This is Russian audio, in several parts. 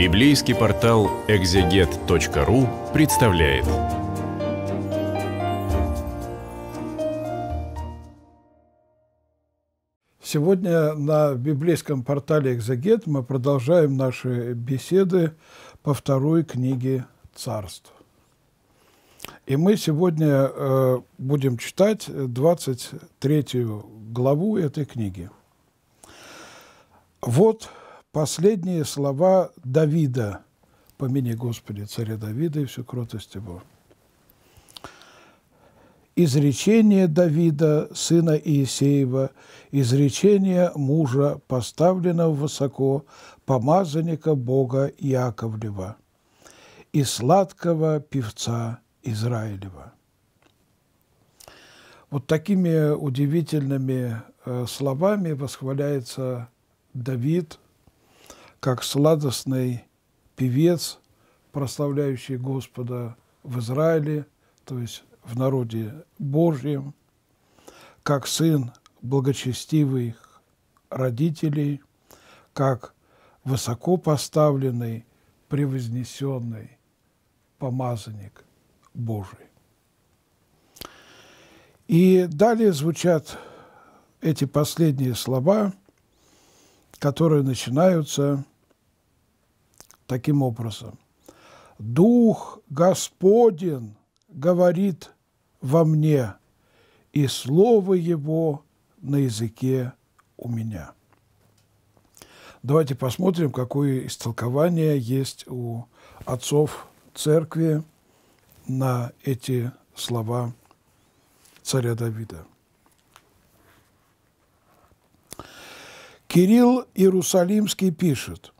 Библейский портал экзегет.ру представляет. Сегодня на библейском портале «Экзегет» мы продолжаем наши беседы по второй книге «Царств». И мы сегодня э, будем читать 23 главу этой книги. «Вот последние слова Давида, помяни Господи царя Давида и всю кротость его. Изречение Давида, сына Иисеева, изречение мужа, поставленного высоко, помазанника Бога Яковлева и сладкого певца Израилева. Вот такими удивительными э, словами восхваляется Давид – как сладостный певец, прославляющий Господа в Израиле, то есть в народе Божьем, как сын благочестивых родителей, как высоко поставленный, превознесенный помазанник Божий. И далее звучат эти последние слова, которые начинаются таким образом. «Дух Господен говорит во мне, и слово Его на языке у меня». Давайте посмотрим, какое истолкование есть у отцов церкви на эти слова царя Давида. Кирилл Иерусалимский пишет –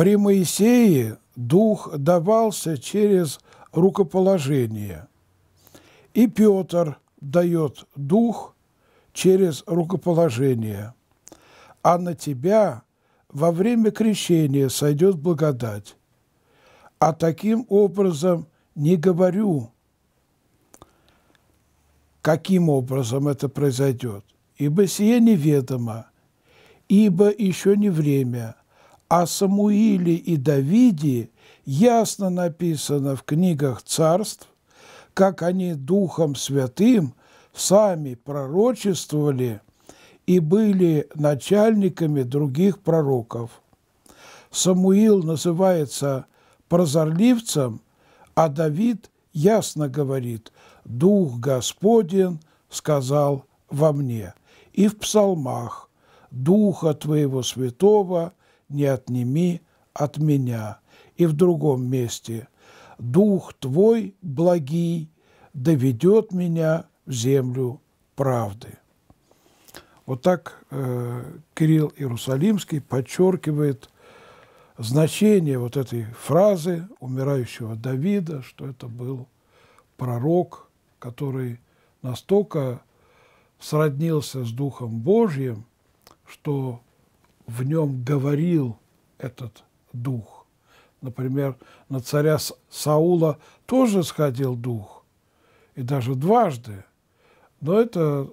при Моисее дух давался через рукоположение, и Петр дает дух через рукоположение, а на тебя во время крещения сойдет благодать. А таким образом не говорю, каким образом это произойдет, ибо сие неведомо, ибо еще не время – о Самуиле и Давиде ясно написано в книгах царств, как они Духом Святым сами пророчествовали и были начальниками других пророков. Самуил называется прозорливцем, а Давид ясно говорит «Дух Господен сказал во мне» и в псалмах «Духа Твоего Святого – не отними от меня». И в другом месте «Дух Твой благий доведет меня в землю правды». Вот так э, Кирилл Иерусалимский подчеркивает значение вот этой фразы умирающего Давида, что это был пророк, который настолько сроднился с Духом Божьим, что в нем говорил этот дух. Например, на царя Саула тоже сходил дух, и даже дважды. Но это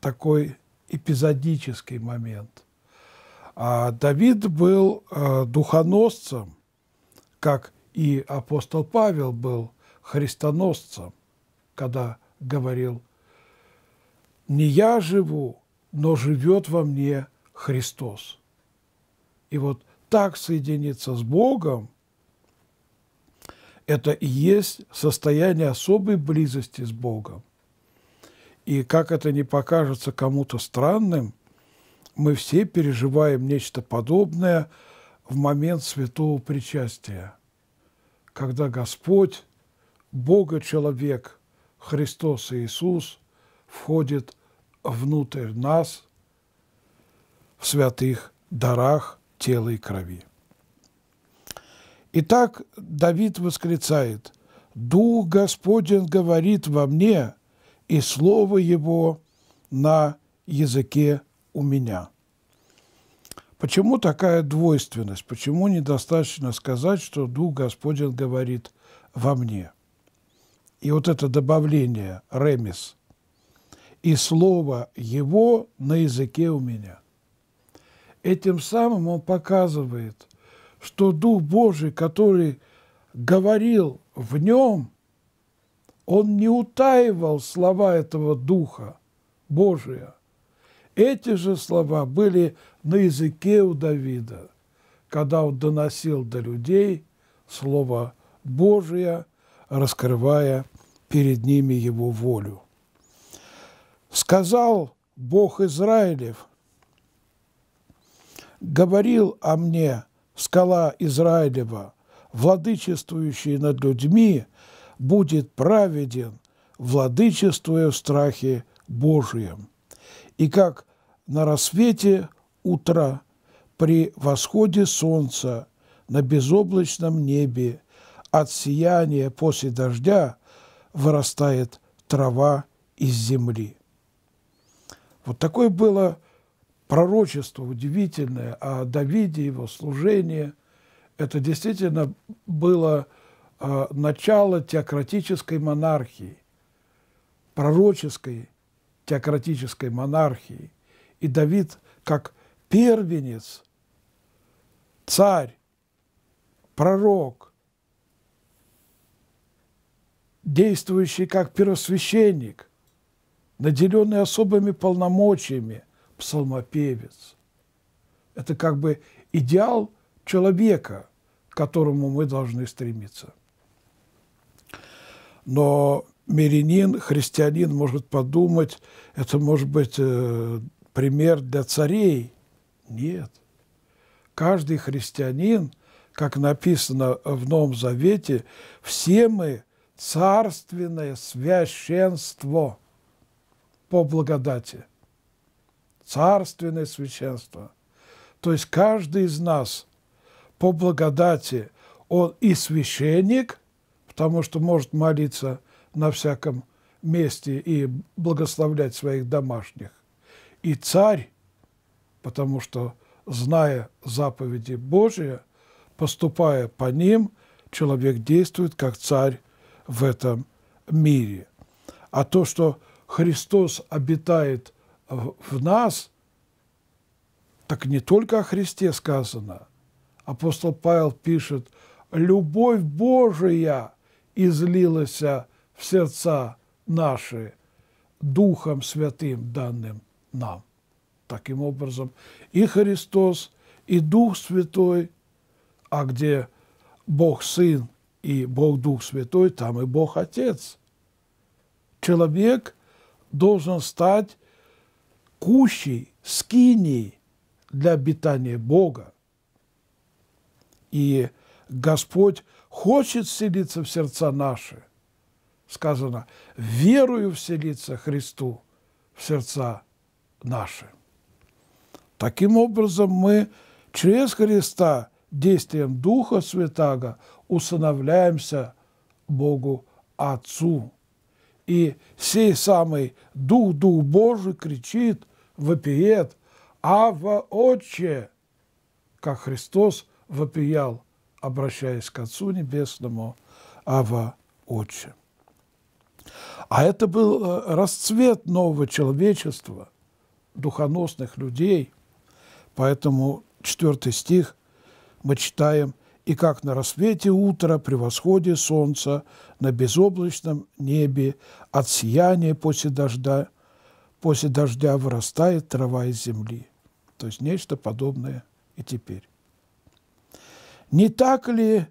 такой эпизодический момент. А Давид был э, духоносцем, как и апостол Павел был христоносцем, когда говорил «Не я живу, но живет во мне Христос. И вот так соединиться с Богом – это и есть состояние особой близости с Богом. И как это не покажется кому-то странным, мы все переживаем нечто подобное в момент святого причастия, когда Господь, Бога-человек, Христос Иисус, входит внутрь нас – в святых дарах тела и крови. Итак, Давид восклицает, «Дух Господень говорит во мне, и слово Его на языке у меня». Почему такая двойственность? Почему недостаточно сказать, что Дух Господень говорит во мне? И вот это добавление «ремис» и слово Его на языке у меня. Этим самым он показывает, что Дух Божий, который говорил в нем, он не утаивал слова этого Духа Божия. Эти же слова были на языке у Давида, когда он доносил до людей Слово Божие, раскрывая перед ними его волю. «Сказал Бог Израилев, говорил о мне скала Израилева, владычествующий над людьми, будет праведен, владычествуя в страхе Божием. И как на рассвете утра при восходе солнца на безоблачном небе от сияния после дождя вырастает трава из земли. Вот такое было пророчество удивительное о а Давиде, его служении. Это действительно было а, начало теократической монархии, пророческой теократической монархии. И Давид, как первенец, царь, пророк, действующий как первосвященник, наделенный особыми полномочиями – псалмопевец. Это как бы идеал человека, к которому мы должны стремиться. Но мирянин, христианин может подумать, это может быть э, пример для царей. Нет. Каждый христианин, как написано в Новом Завете, все мы царственное священство по благодати царственное священство. То есть каждый из нас по благодати, он и священник, потому что может молиться на всяком месте и благословлять своих домашних, и царь, потому что, зная заповеди Божьи, поступая по ним, человек действует как царь в этом мире. А то, что Христос обитает – в нас, так не только о Христе сказано. Апостол Павел пишет, «Любовь Божия излилась в сердца наши Духом Святым, данным нам». Таким образом, и Христос, и Дух Святой, а где Бог Сын и Бог Дух Святой, там и Бог Отец. Человек должен стать кущей, скиней для обитания Бога. И Господь хочет селиться в сердца наши. Сказано, верую вселиться Христу в сердца наши. Таким образом, мы через Христа действием Духа Святаго усыновляемся Богу Отцу. И сей самый Дух, Дух Божий кричит вопиет, а во Отче, как Христос вопиял, обращаясь к Отцу Небесному, а во Отче. А это был э, расцвет нового человечества, духоносных людей. Поэтому четвертый стих мы читаем «И как на рассвете утра при восходе солнца на безоблачном небе от сияния после дождя – после дождя вырастает трава из земли. То есть нечто подобное и теперь. Не так ли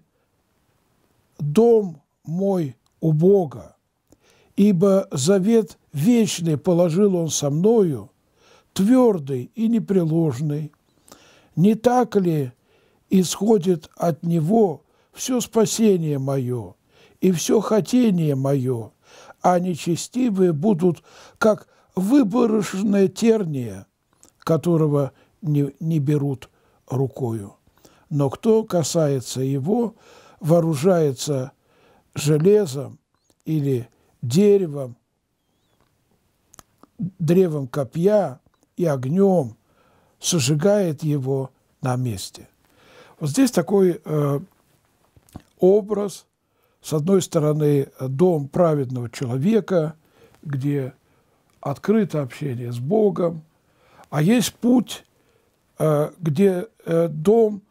дом мой у Бога? Ибо завет вечный положил он со мною, твердый и непреложный. Не так ли исходит от него все спасение мое и все хотение мое, а нечестивые будут, как выборочное терния, которого не, не берут рукою. Но кто касается его, вооружается железом или деревом, древом копья и огнем, сожигает его на месте. Вот здесь такой э, образ, с одной стороны, дом праведного человека, где открытое общение с Богом, а есть путь, э, где э, дом,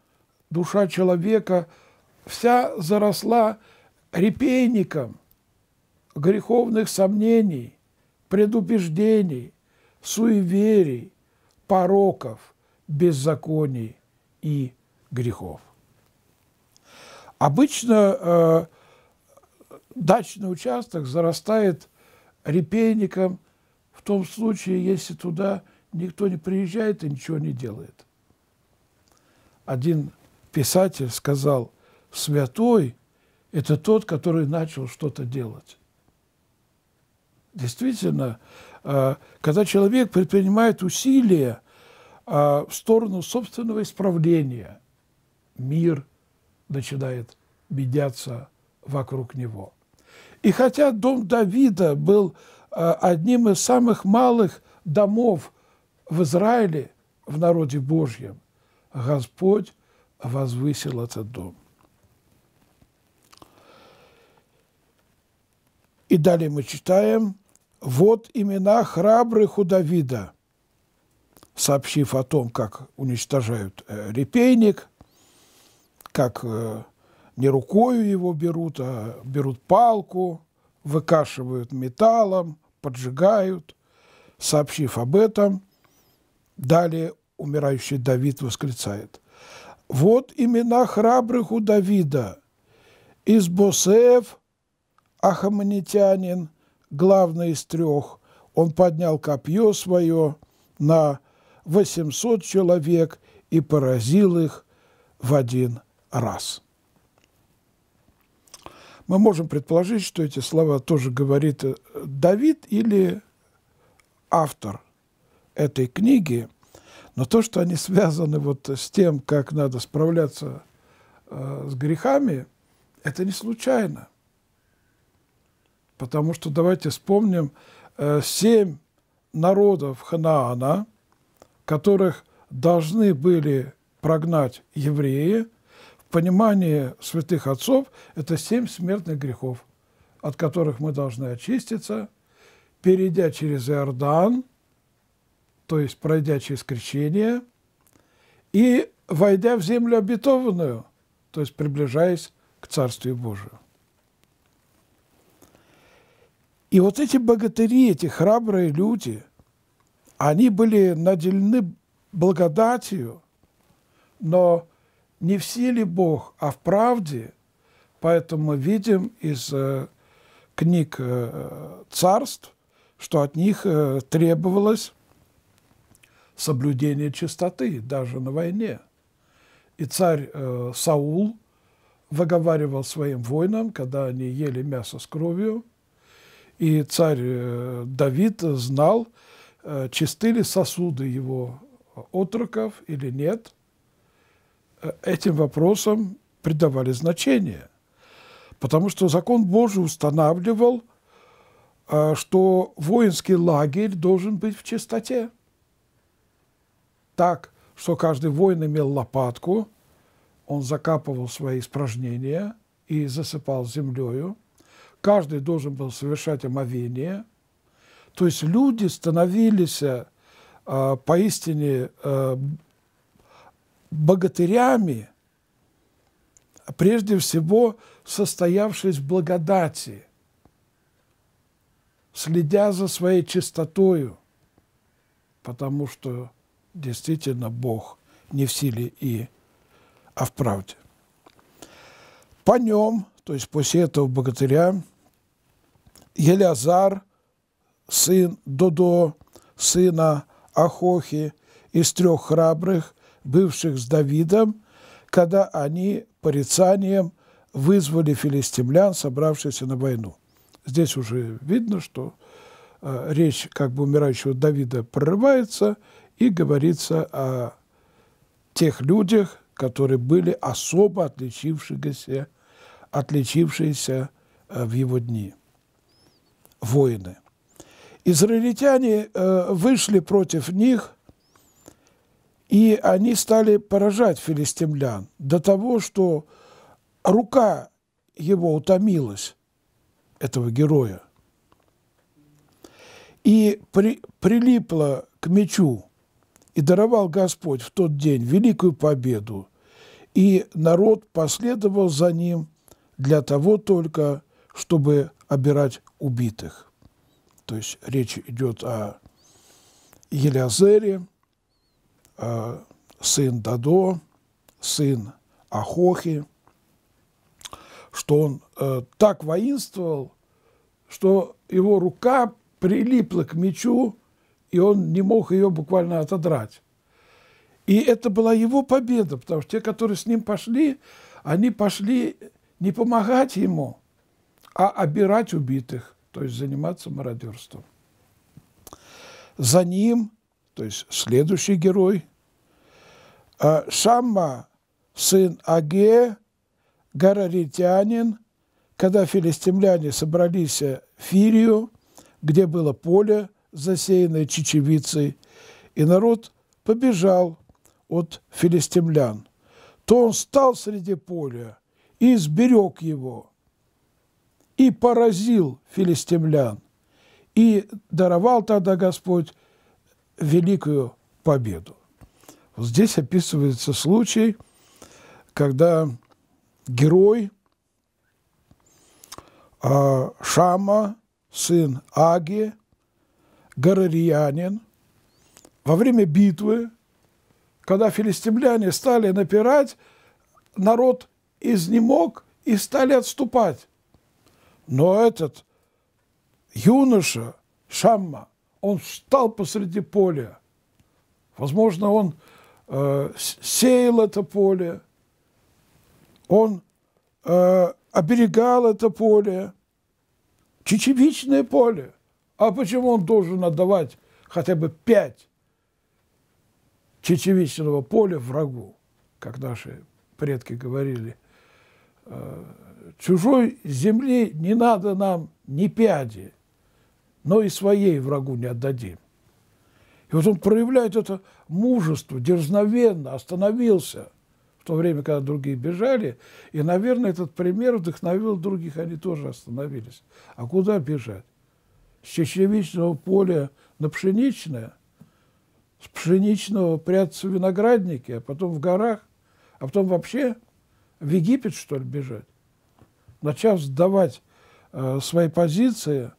душа человека вся заросла репейником греховных сомнений, предубеждений, суеверий, пороков, беззаконий и грехов. Обычно э, дачный участок зарастает репейником в том случае, если туда никто не приезжает и ничего не делает. Один писатель сказал, святой – это тот, который начал что-то делать. Действительно, а, когда человек предпринимает усилия а, в сторону собственного исправления, мир начинает меняться вокруг него. И хотя дом Давида был Э, одним из самых малых домов в Израиле, в народе Божьем, Господь возвысил этот дом. И далее мы читаем, вот имена храбрых у Давида, сообщив о том, как уничтожают э, репейник, как э, не рукою его берут, а берут палку, выкашивают металлом, поджигают. Сообщив об этом, далее умирающий Давид восклицает. «Вот имена храбрых у Давида. Избосев, ахаманитянин, главный из трех, он поднял копье свое на 800 человек и поразил их в один раз» мы можем предположить, что эти слова тоже говорит э, Давид или автор этой книги, но то, что они связаны вот с тем, как надо справляться э, с грехами, это не случайно. Потому что давайте вспомним э, семь народов Ханаана, которых должны были прогнать евреи – понимании святых отцов это семь смертных грехов, от которых мы должны очиститься, перейдя через Иордан, то есть пройдя через крещение, и войдя в землю обетованную, то есть приближаясь к Царствию Божию. И вот эти богатыри, эти храбрые люди, они были наделены благодатью, но не в силе Бог, а в правде. Поэтому мы видим из э, книг э, царств, что от них э, требовалось соблюдение чистоты даже на войне. И царь э, Саул выговаривал своим воинам, когда они ели мясо с кровью, и царь э, Давид знал, э, чисты ли сосуды его отроков или нет – Э, этим вопросам придавали значение. Потому что закон Божий устанавливал, э, что воинский лагерь должен быть в чистоте. Так, что каждый воин имел лопатку, он закапывал свои испражнения и засыпал землею. Каждый должен был совершать омовение. То есть люди становились э, поистине богатырями, а прежде всего состоявшись в благодати, следя за своей чистотою, потому что действительно Бог не в силе и, а в правде. По нем, то есть после этого богатыря, Елязар, сын Додо, сына Ахохи, из трех храбрых, бывших с Давидом, когда они порицанием вызвали филистимлян, собравшихся на войну. Здесь уже видно, что э, речь как бы умирающего Давида прорывается и говорится о тех людях, которые были особо отличившиеся, отличившиеся э, в его дни воины. Израильтяне э, вышли против них – и они стали поражать филистимлян до того, что рука его утомилась, этого героя, и при, прилипла к мечу, и даровал Господь в тот день великую победу, и народ последовал за ним для того только, чтобы обирать убитых. То есть речь идет о Елиазере – Э, сын Дадо, сын Ахохи, что он э, так воинствовал, что его рука прилипла к мечу, и он не мог ее буквально отодрать. И это была его победа, потому что те, которые с ним пошли, они пошли не помогать ему, а обирать убитых, то есть заниматься мародерством. За ним, то есть следующий герой, а Шамма, сын Аге, Гараритянин, когда филистимляне собрались в Фирию, где было поле, засеянное чечевицей, и народ побежал от филистимлян, то он стал среди поля и сберег его, и поразил филистимлян, и даровал тогда Господь великую победу. Здесь описывается случай, когда герой а, Шама, сын Аги, гарариянин, во время битвы, когда филистимляне стали напирать, народ изнемог и стали отступать. Но этот юноша Шамма, он встал посреди поля. Возможно, он Э, сеял это поле, он э, оберегал это поле, чечевичное поле. А почему он должен отдавать хотя бы пять чечевичного поля врагу, как наши предки говорили? Э, чужой земли не надо нам ни пяди, но и своей врагу не отдадим. И вот он проявляет это мужество, дерзновенно остановился в то время, когда другие бежали. И, наверное, этот пример вдохновил других, они тоже остановились. А куда бежать? С чечевичного поля на пшеничное, с пшеничного прятаться в винограднике, а потом в горах, а потом вообще в Египет, что ли, бежать? Начав сдавать э, свои позиции,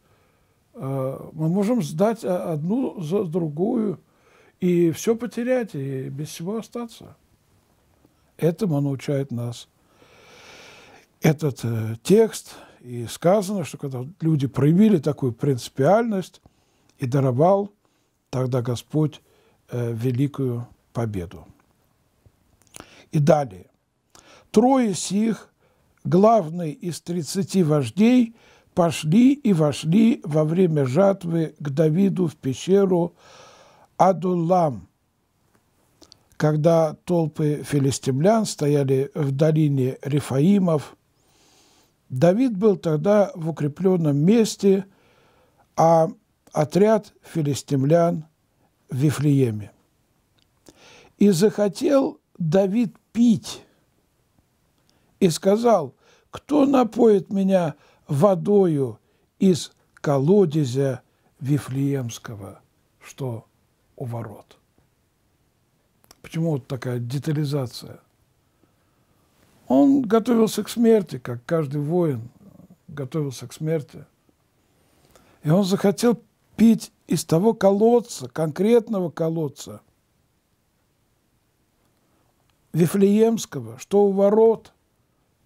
э, мы можем сдать э, одну за другую – и все потерять, и без всего остаться. Этому научает нас этот э, текст. И сказано, что когда люди проявили такую принципиальность и даровал тогда Господь э, великую победу. И далее. Трое сих, главный из тридцати вождей, пошли и вошли во время жатвы к Давиду в пещеру Адуллам, когда толпы филистимлян стояли в долине Рифаимов, Давид был тогда в укрепленном месте, а отряд филистимлян в Вифлееме. И захотел Давид пить, и сказал, кто напоит меня водою из колодезя Вифлеемского, что у ворот. Почему вот такая детализация? Он готовился к смерти, как каждый воин готовился к смерти. И он захотел пить из того колодца, конкретного колодца, Вифлеемского, что у ворот.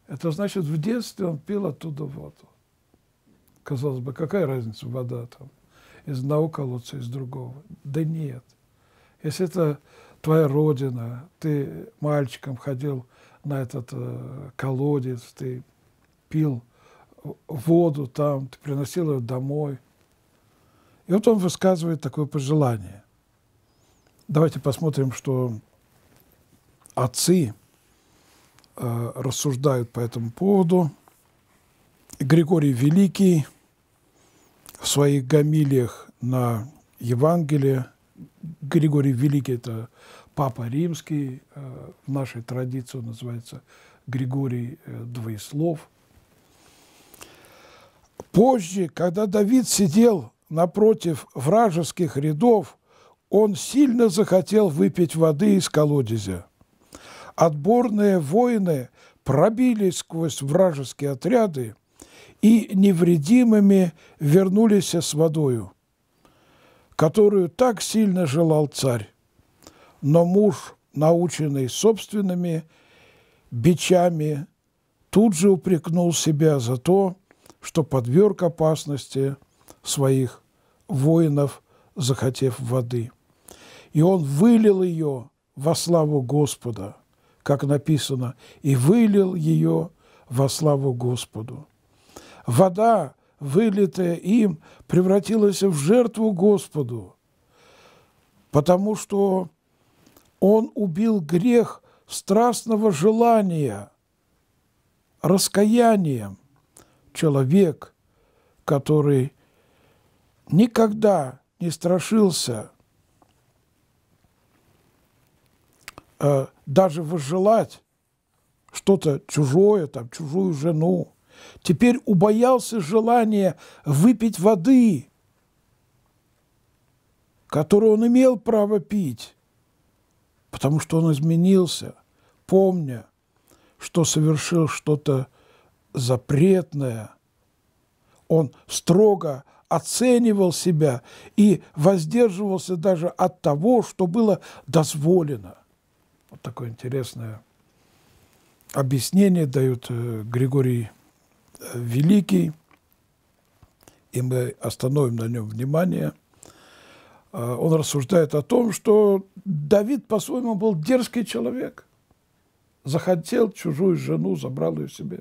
Это значит, в детстве он пил оттуда воду. Казалось бы, какая разница, вода там – из одного колодца, из другого. Да нет. Если это твоя родина, ты мальчиком ходил на этот э, колодец, ты пил воду там, ты приносил ее домой. И вот он высказывает такое пожелание. Давайте посмотрим, что отцы э, рассуждают по этому поводу. Григорий Великий в своих гамилиях на Евангелие. Григорий Великий – это Папа Римский, э, в нашей традиции он называется Григорий э, Двоеслов. Позже, когда Давид сидел напротив вражеских рядов, он сильно захотел выпить воды из колодезя. Отборные воины пробились сквозь вражеские отряды – и невредимыми вернулись с водою, которую так сильно желал царь. Но муж, наученный собственными бичами, тут же упрекнул себя за то, что подверг опасности своих воинов, захотев воды. И он вылил ее во славу Господа, как написано, и вылил ее во славу Господу. Вода, вылитая им, превратилась в жертву Господу, потому что он убил грех страстного желания, раскаяния Человек, который никогда не страшился э, даже возжелать что-то чужое, там, чужую жену, теперь убоялся желания выпить воды, которую он имел право пить, потому что он изменился, помня, что совершил что-то запретное. Он строго оценивал себя и воздерживался даже от того, что было дозволено. Вот такое интересное объяснение дают э, Григорий великий, и мы остановим на нем внимание. А, он рассуждает о том, что Давид по-своему был дерзкий человек. Захотел чужую жену, забрал ее себе.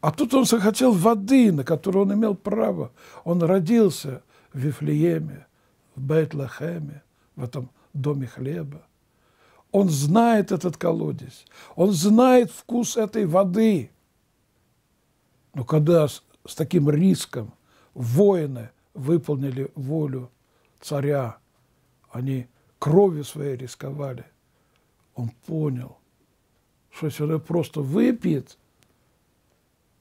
А тут он захотел воды, на которую он имел право. Он родился в Вифлееме, в Бейтлахеме, в этом доме хлеба. Он знает этот колодец, он знает вкус этой воды – но ну, когда с, с таким риском воины выполнили волю царя, они кровью своей рисковали, он понял, что если он просто выпьет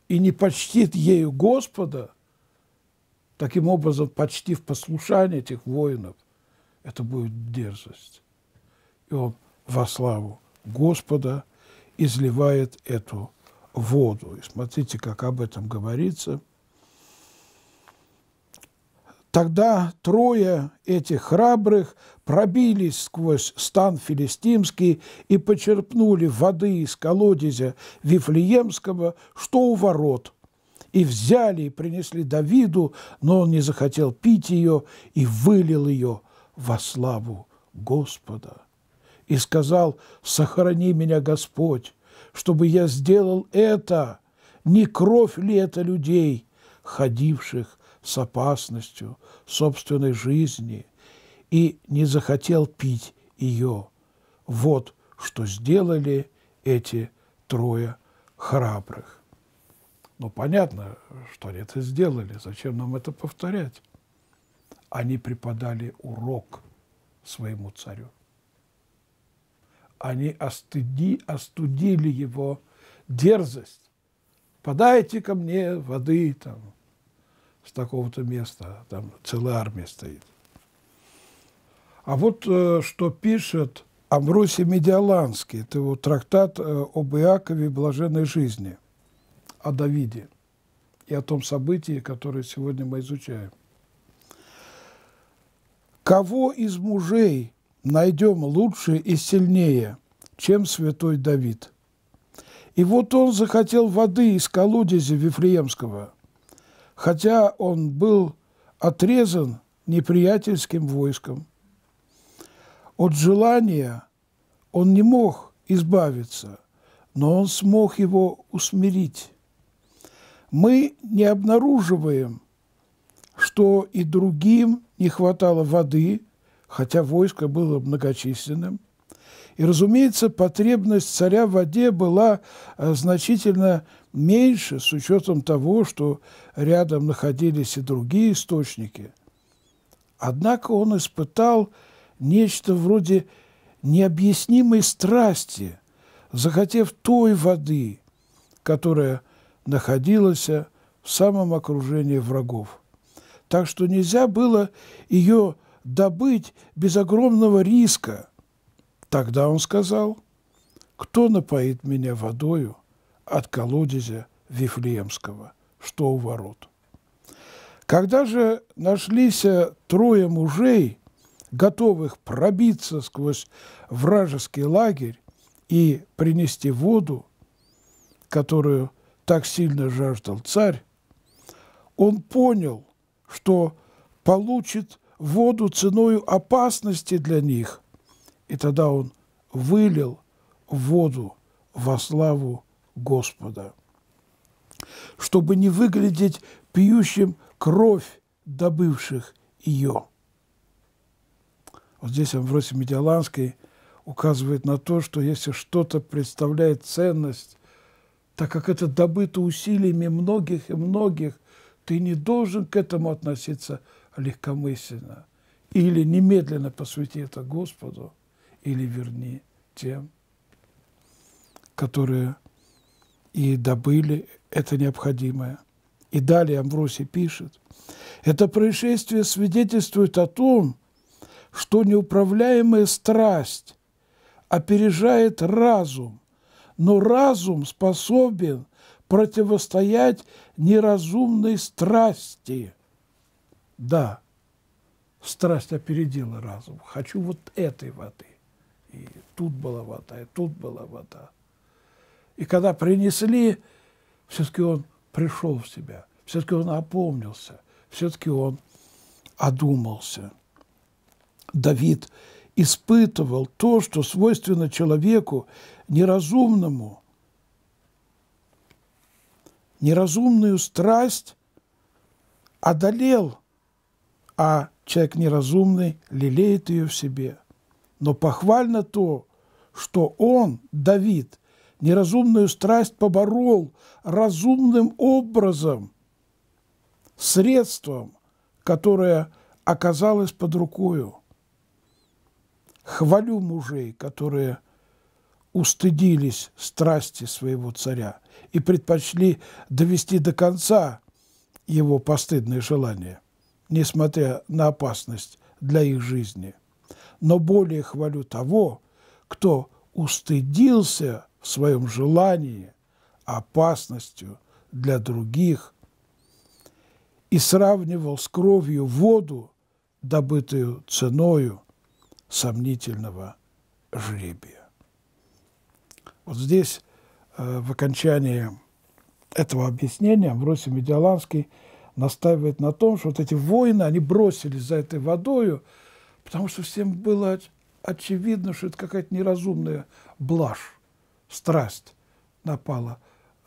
и не почтит ею Господа, таким образом почтив послушание этих воинов, это будет дерзость. И он во славу Господа изливает эту воду. И смотрите, как об этом говорится. Тогда трое этих храбрых пробились сквозь стан филистимский и почерпнули воды из колодезя Вифлеемского, что у ворот, и взяли и принесли Давиду, но он не захотел пить ее и вылил ее во славу Господа. И сказал, «Сохрани меня, Господь, чтобы я сделал это, не кровь ли это людей, ходивших с опасностью собственной жизни, и не захотел пить ее. Вот что сделали эти трое храбрых. Ну, понятно, что они это сделали, зачем нам это повторять? Они преподали урок своему царю они остыди, остудили его дерзость. Подайте ко мне воды там, с такого-то места, там целая армия стоит. А вот э, что пишет Амросий Медиаланский, это его трактат э, об Иакове блаженной жизни, о Давиде и о том событии, которое сегодня мы изучаем. Кого из мужей найдем лучше и сильнее, чем святой Давид. И вот он захотел воды из колодези Вифлеемского, хотя он был отрезан неприятельским войском. От желания он не мог избавиться, но он смог его усмирить. Мы не обнаруживаем, что и другим не хватало воды – хотя войско было многочисленным. И, разумеется, потребность царя в воде была э, значительно меньше с учетом того, что рядом находились и другие источники. Однако он испытал нечто вроде необъяснимой страсти, захотев той воды, которая находилась в самом окружении врагов. Так что нельзя было ее добыть без огромного риска. Тогда он сказал, кто напоит меня водою от колодезя Вифлеемского, что у ворот. Когда же нашлись трое мужей, готовых пробиться сквозь вражеский лагерь и принести воду, которую так сильно жаждал царь, он понял, что получит воду ценою опасности для них. И тогда он вылил воду во славу Господа. Чтобы не выглядеть пьющим кровь добывших ее. Вот здесь Амвросий Медиаланский указывает на то, что если что-то представляет ценность, так как это добыто усилиями многих и многих, ты не должен к этому относиться – легкомысленно. Или немедленно посвяти это Господу, или верни тем, которые и добыли это необходимое. И далее Амвросий пишет, это происшествие свидетельствует о том, что неуправляемая страсть опережает разум, но разум способен противостоять неразумной страсти – да, страсть опередила разум. Хочу вот этой воды. И тут была вода, и тут была вода. И когда принесли, все-таки он пришел в себя, все-таки он опомнился, все-таки он одумался. Давид испытывал то, что свойственно человеку неразумному, неразумную страсть одолел а человек неразумный лелеет ее в себе. Но похвально то, что он, Давид, неразумную страсть поборол разумным образом, средством, которое оказалось под рукою. Хвалю мужей, которые устыдились страсти своего царя и предпочли довести до конца его постыдные желания несмотря на опасность для их жизни. Но более хвалю того, кто устыдился в своем желании опасностью для других и сравнивал с кровью воду, добытую ценою сомнительного жребия. Вот здесь э, в окончании этого объяснения Амвросий Медиаланский – настаивает на том, что вот эти воины, они бросились за этой водою, потому что всем было очевидно, что это какая-то неразумная блажь, страсть напала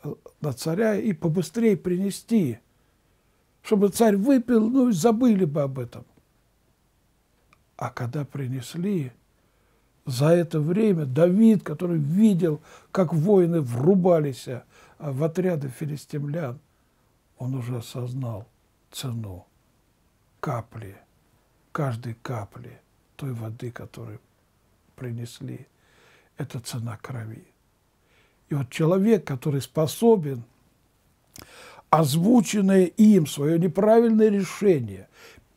э, на царя, и побыстрее принести, чтобы царь выпил, ну и забыли бы об этом. А когда принесли, за это время Давид, который видел, как воины врубались э, в отряды филистимлян, он уже осознал цену капли, каждой капли той воды, которую принесли, это цена крови. И вот человек, который способен озвученное им свое неправильное решение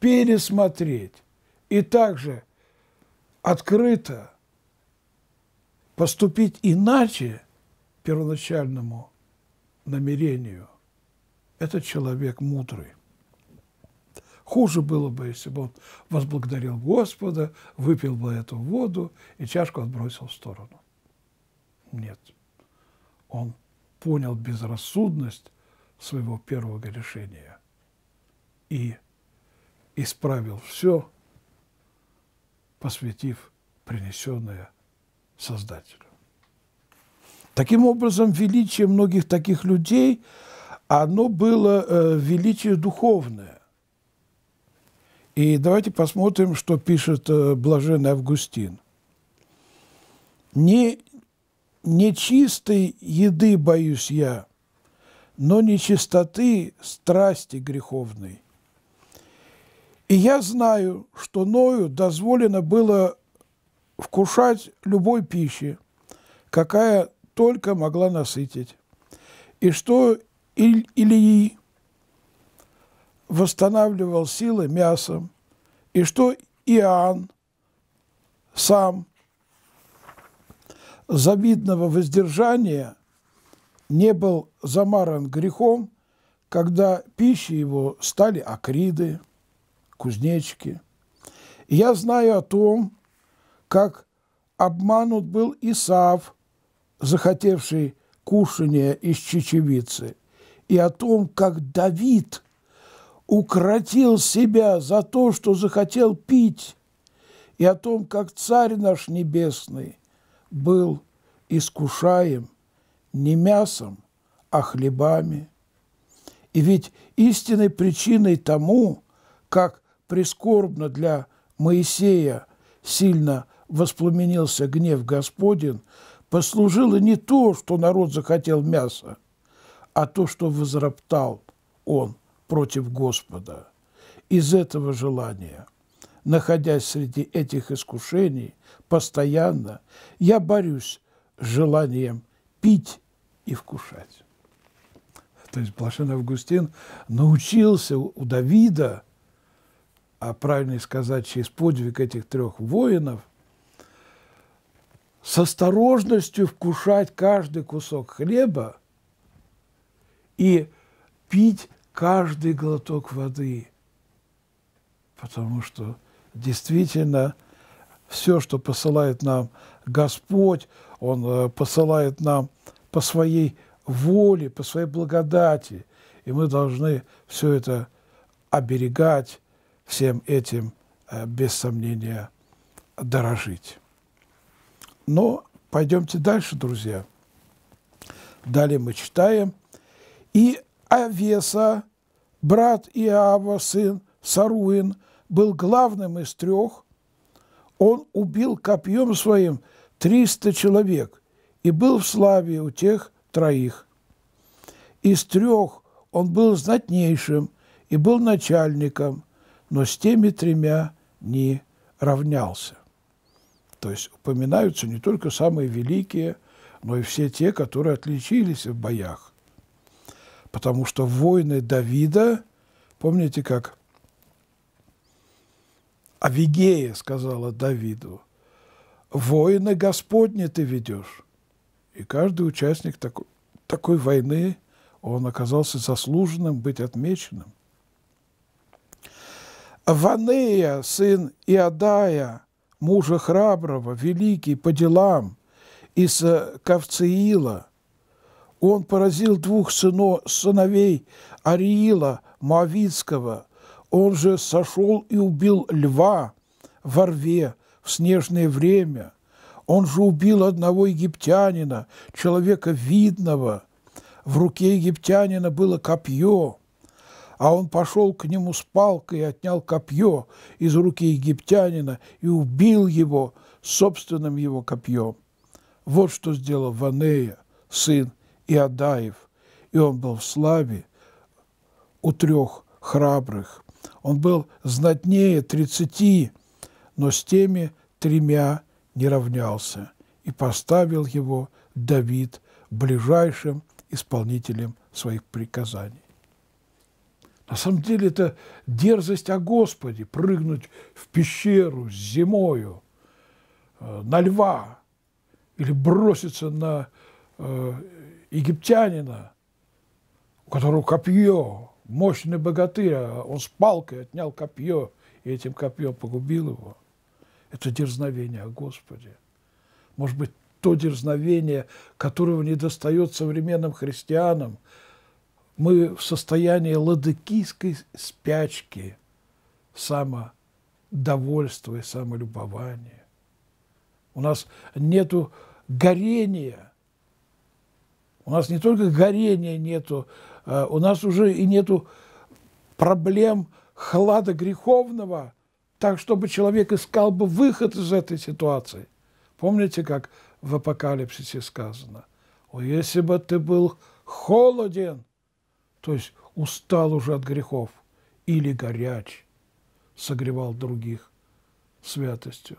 пересмотреть и также открыто поступить иначе первоначальному намерению – этот человек мудрый. Хуже было бы, если бы он возблагодарил Господа, выпил бы эту воду и чашку отбросил в сторону. Нет. Он понял безрассудность своего первого решения и исправил все, посвятив принесенное Создателю. Таким образом, величие многих таких людей – оно было э, величие духовное. И давайте посмотрим, что пишет э, блаженный Августин. «Не, не чистой еды боюсь я, но не чистоты страсти греховной. И я знаю, что Ною дозволено было вкушать любой пищи, какая только могла насытить, и что Ильи, восстанавливал силы мясом, и что Иоанн сам завидного воздержания не был замаран грехом, когда пищи его стали акриды, кузнечки. я знаю о том, как обманут был Исав, захотевший кушания из чечевицы – и о том, как Давид укротил себя за то, что захотел пить, и о том, как Царь наш Небесный был искушаем не мясом, а хлебами. И ведь истинной причиной тому, как прискорбно для Моисея сильно воспламенился гнев Господен, послужило не то, что народ захотел мяса, а то, что возроптал он против Господа. Из этого желания, находясь среди этих искушений постоянно, я борюсь с желанием пить и вкушать. То есть Блажен Августин научился у Давида, а правильно сказать, через подвиг этих трех воинов, с осторожностью вкушать каждый кусок хлеба, и пить каждый глоток воды, потому что действительно все, что посылает нам Господь, Он э, посылает нам по своей воле, по своей благодати, и мы должны все это оберегать, всем этим, э, без сомнения, дорожить. Но пойдемте дальше, друзья. Далее мы читаем и Авеса, брат Иава, сын Саруин, был главным из трех. Он убил копьем своим 300 человек и был в славе у тех троих. Из трех он был знатнейшим и был начальником, но с теми тремя не равнялся. То есть упоминаются не только самые великие, но и все те, которые отличились в боях потому что войны Давида, помните как Авигея сказала Давиду, «Войны Господни ты ведешь». И каждый участник такой, такой войны, он оказался заслуженным быть отмеченным. Ванея, сын Иадая, мужа храброго, великий по делам, из э, Кавциила – он поразил двух сыно, сыновей Ариила Моавицкого. Он же сошел и убил льва во рве в снежное время. Он же убил одного египтянина, человека видного. В руке египтянина было копье, а он пошел к нему с палкой и отнял копье из руки египтянина и убил его собственным его копьем. Вот что сделал Ванея, сын и Адаев, и он был в славе у трех храбрых. Он был знатнее тридцати, но с теми тремя не равнялся, и поставил его Давид ближайшим исполнителем своих приказаний. На самом деле это дерзость о Господе, прыгнуть в пещеру зимою, э, на льва или броситься на э, египтянина, у которого копье, мощный богатырь, а он с палкой отнял копье и этим копьем погубил его. Это дерзновение о Господе. Может быть, то дерзновение, которого не достает современным христианам. Мы в состоянии ладыкийской спячки, самодовольства и самолюбования. У нас нету горения у нас не только горения нету, а у нас уже и нету проблем хлада греховного, так, чтобы человек искал бы выход из этой ситуации. Помните, как в апокалипсисе сказано? «О, если бы ты был холоден, то есть устал уже от грехов, или горяч, согревал других святостью.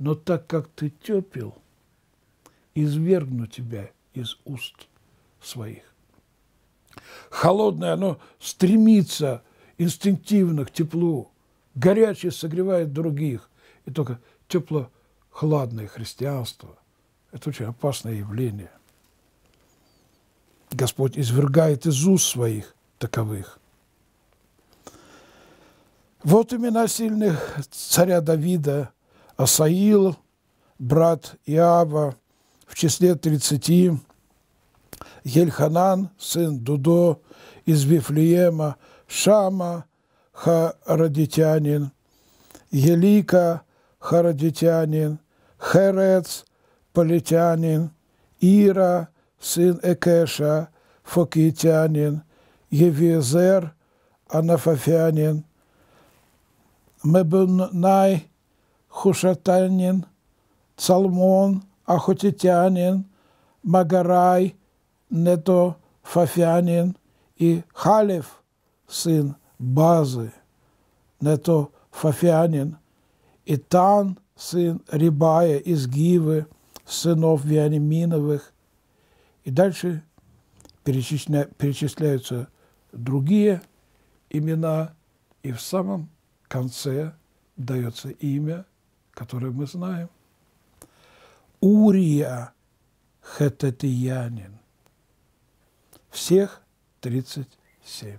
Но так как ты тепел, извергну тебя из уст» своих. Холодное, оно стремится инстинктивно к теплу. Горячее согревает других. И только тепло-хладное христианство – это очень опасное явление. Господь извергает из уст своих таковых. Вот имена сильных царя Давида – Асаил, брат Иава, в числе 30 Ельханан, сын Дудо, из Вифлеема, Шама, Харадитянин, Елика, Харадитянин, Херец, Политянин, Ира, сын Экеша, Фокитянин, Евизер, Анафафянин, Мебунай, Хушатанин, Цалмон, Ахотитянин, Магарай – не то Фафянин и Халев, сын Базы, не то Фафянин, и Тан, сын Рибая из Гивы, сынов Вианиминовых. И дальше перечисля... перечисляются другие имена, и в самом конце дается имя, которое мы знаем. Урия Хететиянин. Всех 37.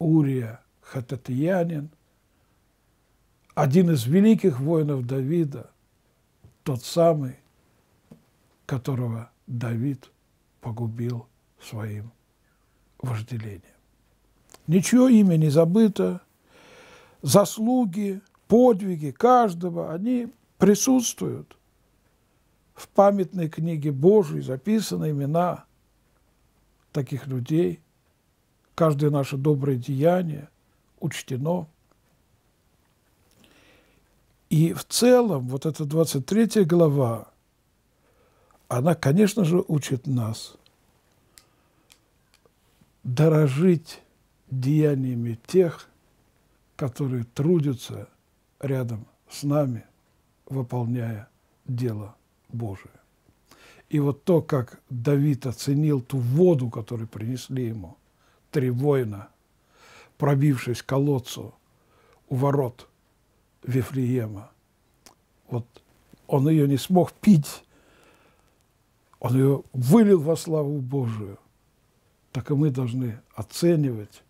Урия Хататиянин, один из великих воинов Давида, тот самый, которого Давид погубил своим вожделением. Ничего имя не забыто, заслуги, подвиги каждого, они присутствуют. В памятной книге Божьей записаны имена таких людей. Каждое наше доброе деяние учтено. И в целом вот эта 23 глава, она, конечно же, учит нас дорожить деяниями тех, которые трудятся рядом с нами, выполняя дело Божие. И вот то, как Давид оценил ту воду, которую принесли ему, три воина, пробившись к колодцу у ворот Вифлеема, вот он ее не смог пить, он ее вылил во славу Божию. Так и мы должны оценивать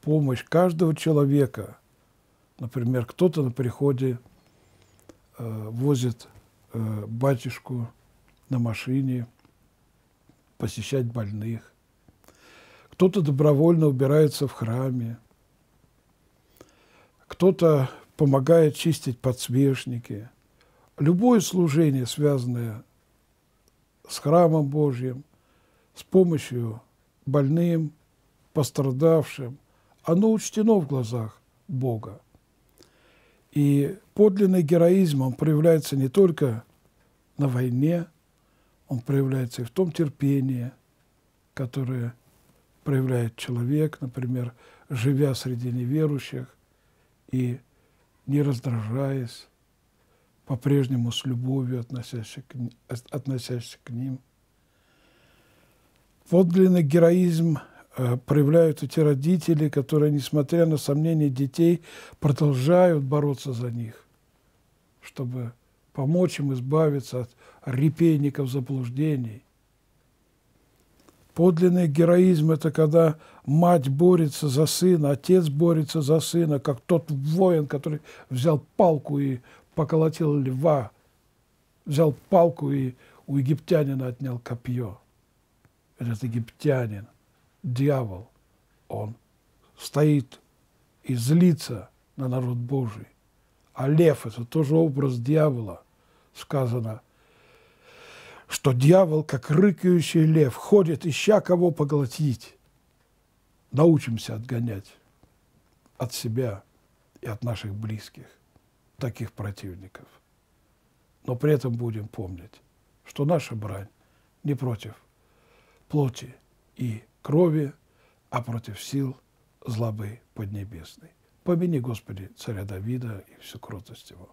помощь каждого человека. Например, кто-то на приходе э, возит э, батюшку на машине, посещать больных. Кто-то добровольно убирается в храме, кто-то помогает чистить подсвечники. Любое служение, связанное с храмом Божьим, с помощью больным, пострадавшим, оно учтено в глазах Бога. И подлинный героизмом проявляется не только на войне, он проявляется и в том терпении, которое проявляет человек, например, живя среди неверующих и не раздражаясь, по-прежнему с любовью относящийся к, относящийся к ним. Подлинный героизм э, проявляют и те родители, которые, несмотря на сомнения детей, продолжают бороться за них, чтобы помочь им избавиться от репейников заблуждений. Подлинный героизм – это когда мать борется за сына, отец борется за сына, как тот воин, который взял палку и поколотил льва, взял палку и у египтянина отнял копье. Этот египтянин, дьявол, он стоит и злится на народ Божий. А лев – это тоже образ дьявола, сказано, что дьявол, как рыкающий лев, ходит, ища кого поглотить. Научимся отгонять от себя и от наших близких таких противников. Но при этом будем помнить, что наша брань не против плоти и крови, а против сил злобы поднебесной. Помяни, Господи, царя Давида и всю кротость его.